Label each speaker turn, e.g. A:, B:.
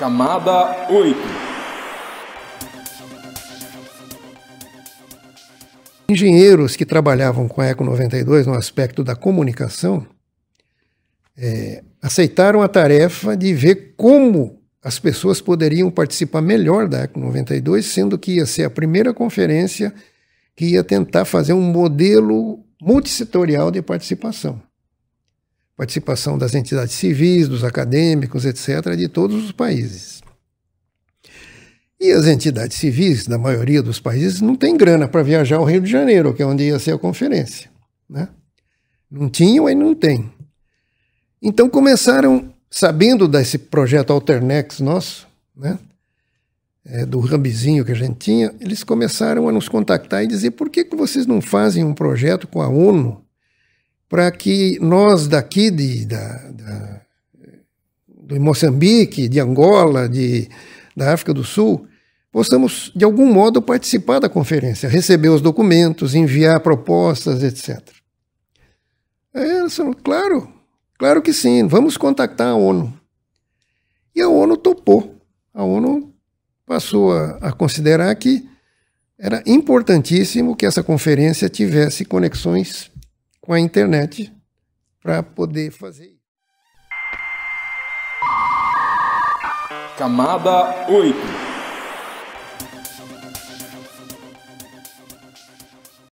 A: Camada 8
B: Engenheiros que trabalhavam com a Eco 92 no aspecto da comunicação é, aceitaram a tarefa de ver como as pessoas poderiam participar melhor da Eco 92, sendo que ia ser a primeira conferência que ia tentar fazer um modelo multissetorial de participação participação das entidades civis, dos acadêmicos, etc., de todos os países. E as entidades civis, da maioria dos países, não tem grana para viajar ao Rio de Janeiro, que é onde ia ser a conferência. Né? Não tinham e não tem. Então começaram, sabendo desse projeto Alternex nosso, né? É, do rambizinho que a gente tinha, eles começaram a nos contactar e dizer por que, que vocês não fazem um projeto com a ONU para que nós daqui de, da, da, de Moçambique, de Angola, de, da África do Sul, possamos, de algum modo, participar da conferência, receber os documentos, enviar propostas, etc. É, são, claro, claro que sim, vamos contactar a ONU. E a ONU topou. A ONU passou a, a considerar que era importantíssimo que essa conferência tivesse conexões com a internet para poder fazer
A: Camada 8